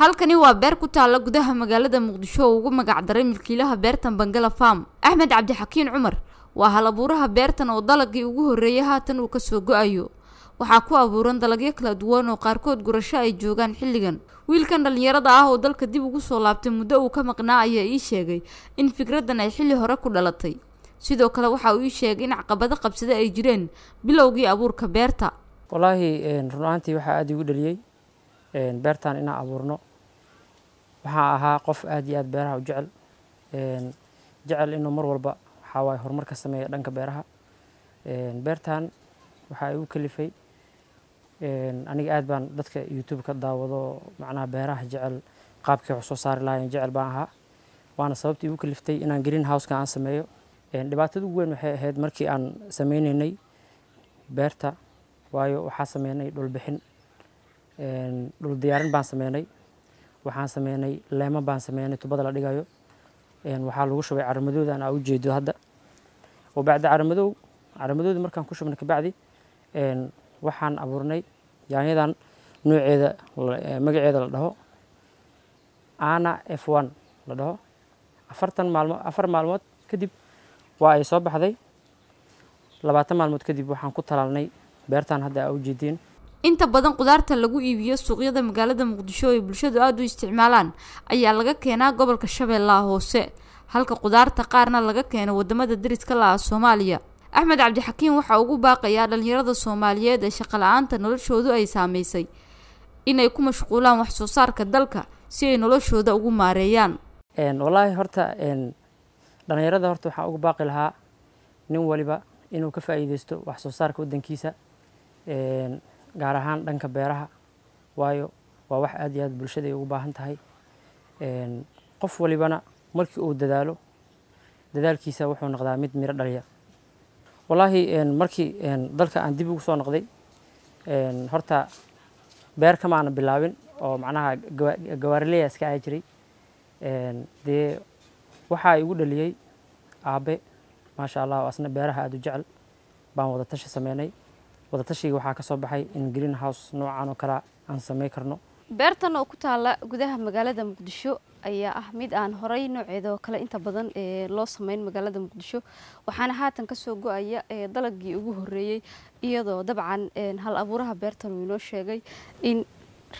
halkani waa beer ku taalla gudaha magaalada muqdisho oo ugu magacdaray milkiilaha beertan bangala farm axmed cabdixakiin cumar waa hal abuuraha beertan oo dalagii ugu horreeyay haatan uu kasoo go-ayo waxaa ku abuuran dalagyo kala duwan oo qaarkood gurasho ay joogaan xilligan wiilkan dhallinyarada ah oo dalka dib ugu soo laabtay muddo uu ka maqnaa ayaa ii sheegay in fikraddan ay xilli hore ku dhalatay sidoo kale waxa uu ii sheegay in caqabado qabsada ay jireen bilowgii abuurka beerta walaahi run ahaantii waxaa aada igu dhaliyey beertan inaan abuurno waxaa ahaa qof aad iyo aad beeraha u jecel jecel inuu mar walba waxaa waaye horumar ka sameeya dhanka beeraha beertan waxaa igu kalifay aniga aad baan dadka youtube ka daawado macnaha beeraha jecel qaabkii wax soo saari lahayn jecel baan ahaa waana sababta igu kaliftay inaan green houseka aan sameeyo dhibaatada weyn waxay ahayd markii aan sameyneynay beerta waayo waxaa sameynay dhulbixin dhul diyaarin baan sameynay waxaan sameynay leema baan sameynay tubada la dhigayo waxaa lagu shubay caramadoodan aa u jeedo hadda wabacda caramadow caramadooda markaan ku shubnay kabacdi waxaan abuurnay yaanyadan nooceeda magaceeda la dhaho ana f n la dhaho afartan maalmood afar maalmood kadib waa ay soo baxday labaatan maalmood kadib waxaan ku talaalnay beertan hadda aa u jeedeen inta badan qudaarta lagu iibiyo suuqyada magaalada muqdisho ay bulshadu aada u isticmaalaan ayaa laga keenaa gobolka shabeellaha hoose halka qudaarta qaarna laga keeno wadamada dariska la ah soomaaliya axmed cabdixakiim waxa ugu baaqayaa dhalinyarada soomaaliyeed ee shaqala-aanta noloshoodu ay saameysay inay ku mashquulaan wax soo saarka dalka si ay noloshooda ugu maareeyaan wallaahi horta dhallinyarada horta waxaa ugu baaqi lahaa nin waliba inuu ka faa'iideysto wax soo saarka wadankiisa gaar ahaan dhanka beeraha waayo waa wax aad iyo aad bulshada ay ugu baahan tahay qof walibana markii uu dadaalo dadaalkiisa wuxuu noqdaa mid miro dhaliya wallaahi markii dalka aan dib ugu soo noqday horta beer kamaana bilaabin oo macnaha gawaarileya iska ahaa jiray dee waxaa igu dhaliyey aabe maasha allah oo asna beeraha aada u jecel baan wada tashi sameynay wadatashiga waxaa kasoo baxay in green house noocan oo kale aan samayn karno beertan oo ku taala gudaha magaalada muqdisho ayaa ah mid aan horay nooceeda kale inta badan loo sameyn magaalada muqdisho waxaana haatan kasoo go-aya dalagii ugu horeeyey iyadoo dabcan hal abuuraha beertan uu inoo sheegay in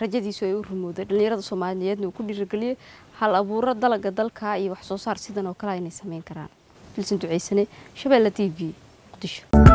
rajadiisu ay u rumowday dhalinyarada soomaaliyeedna uu ku dhiirigeliyey hal abuuro dalaga dalka iyo waxsoo saar sidan oo kale inay sameyn karaan filsan duceysane shabeella t v muqdisho